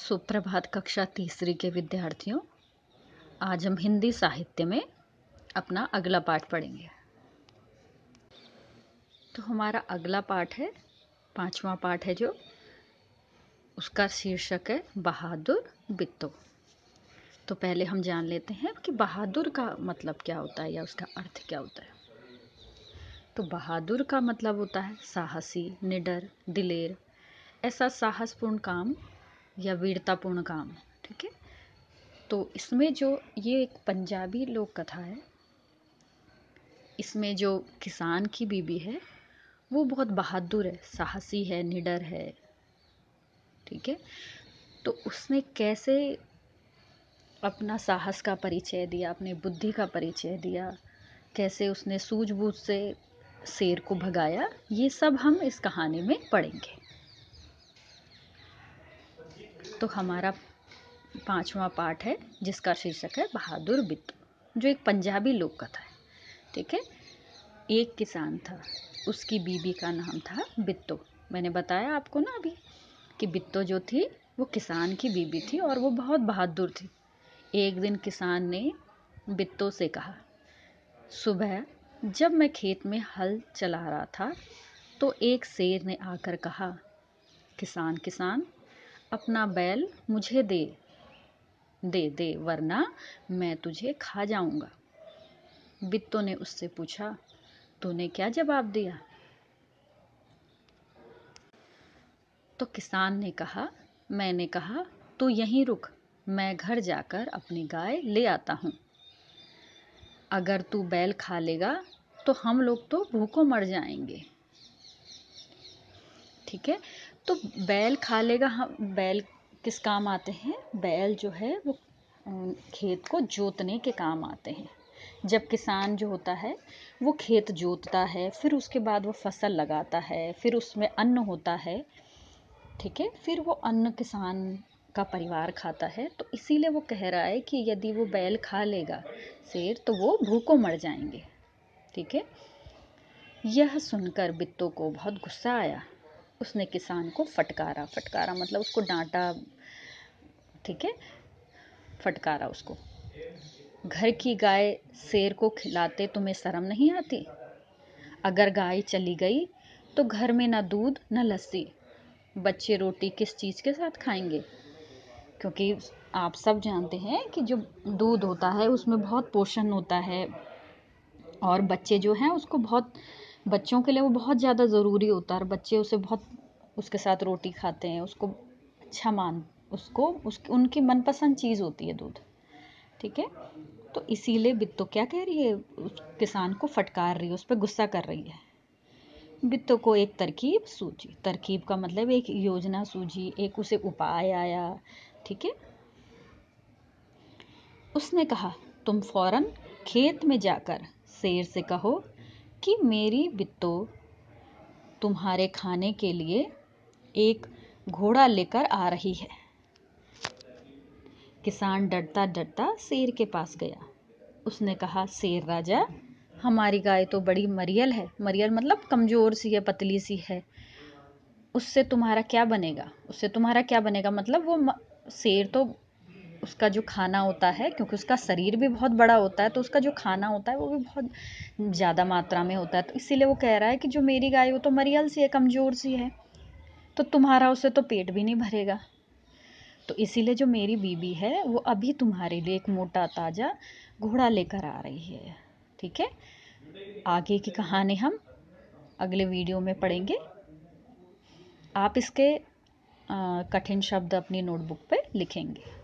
सुप्रभात कक्षा तीसरी के विद्यार्थियों आज हम हिंदी साहित्य में अपना अगला पाठ पढ़ेंगे तो हमारा अगला पाठ है पांचवा पाठ है जो उसका शीर्षक है बहादुर बित्तो तो पहले हम जान लेते हैं कि बहादुर का मतलब क्या होता है या उसका अर्थ क्या होता है तो बहादुर का मतलब होता है साहसी निडर दिलेर ऐसा साहसपूर्ण काम या वीरतापूर्ण काम ठीक है तो इसमें जो ये एक पंजाबी लोक कथा है इसमें जो किसान की बीबी है वो बहुत बहादुर है साहसी है निडर है ठीक है तो उसने कैसे अपना साहस का परिचय दिया अपने बुद्धि का परिचय दिया कैसे उसने सूझबूझ से शेर को भगाया ये सब हम इस कहानी में पढ़ेंगे तो हमारा पाँचवा पाठ है जिसका शीर्षक है बहादुर बिट्टू जो एक पंजाबी लोक कथा है ठीक है एक किसान था उसकी बीबी का नाम था बित्तो मैंने बताया आपको ना अभी कि बित्तो जो थी वो किसान की बीबी थी और वो बहुत बहादुर थी एक दिन किसान ने बिट्टू से कहा सुबह जब मैं खेत में हल चला रहा था तो एक शेर ने आकर कहा किसान किसान अपना बैल मुझे दे दे दे वरना मैं तुझे खा जाऊंगा बित्तो ने उससे पूछा तूने क्या जवाब दिया तो किसान ने कहा मैंने कहा तू यहीं रुक मैं घर जाकर अपनी गाय ले आता हूं अगर तू बैल खा लेगा तो हम लोग तो भूखों मर जाएंगे ठीक है तो बैल खा लेगा हम हाँ, बैल किस काम आते हैं बैल जो है वो खेत को जोतने के काम आते हैं जब किसान जो होता है वो खेत जोतता है फिर उसके बाद वो फसल लगाता है फिर उसमें अन्न होता है ठीक है फिर वो अन्न किसान का परिवार खाता है तो इसीलिए वो कह रहा है कि यदि वो बैल खा लेगा शेर तो वो भूखों मर जाएंगे ठीक है यह सुनकर बित्तों को बहुत गुस्सा आया उसने किसान को फटकारा फटकारा मतलब उसको डांटा ठीक है फटकारा उसको घर की गाय शेर को खिलाते तुम्हें शर्म नहीं आती अगर गाय चली गई तो घर में ना दूध ना लस्सी बच्चे रोटी किस चीज़ के साथ खाएंगे क्योंकि आप सब जानते हैं कि जो दूध होता है उसमें बहुत पोषण होता है और बच्चे जो हैं उसको बहुत बच्चों के लिए वो बहुत ज़्यादा ज़रूरी होता है और बच्चे उसे बहुत उसके साथ रोटी खाते हैं उसको अच्छा मान उसको उस उनकी मनपसंद चीज़ होती है दूध ठीक है तो इसीलिए बित्तो क्या कह रही है उस किसान को फटकार रही है उस पर गुस्सा कर रही है बित्तो को एक तरकीब सूझी तरकीब का मतलब एक योजना सूझी एक उसे उपाय आया ठीक है उसने कहा तुम फौरन खेत में जाकर शेर से कहो कि मेरी बित्तो तुम्हारे खाने के लिए एक घोड़ा लेकर आ रही है किसान डरता डरता शेर के पास गया उसने कहा शेर राजा हमारी गाय तो बड़ी मरियल है मरियल मतलब कमज़ोर सी है पतली सी है उससे तुम्हारा क्या बनेगा उससे तुम्हारा क्या बनेगा मतलब वो शेर तो उसका जो खाना होता है क्योंकि उसका शरीर भी बहुत बड़ा होता है तो उसका जो खाना होता है वो भी बहुत ज़्यादा मात्रा में होता है तो इसीलिए वो कह रहा है कि जो मेरी गाय वो तो मरियल सी है कमज़ोर सी है तो तुम्हारा उसे तो पेट भी नहीं भरेगा तो इसीलिए जो मेरी बीबी है वो अभी तुम्हारे लिए एक मोटा ताज़ा घोड़ा लेकर आ रही है ठीक है आगे की कहानी हम अगले वीडियो में पढ़ेंगे आप इसके कठिन शब्द अपनी नोटबुक पे लिखेंगे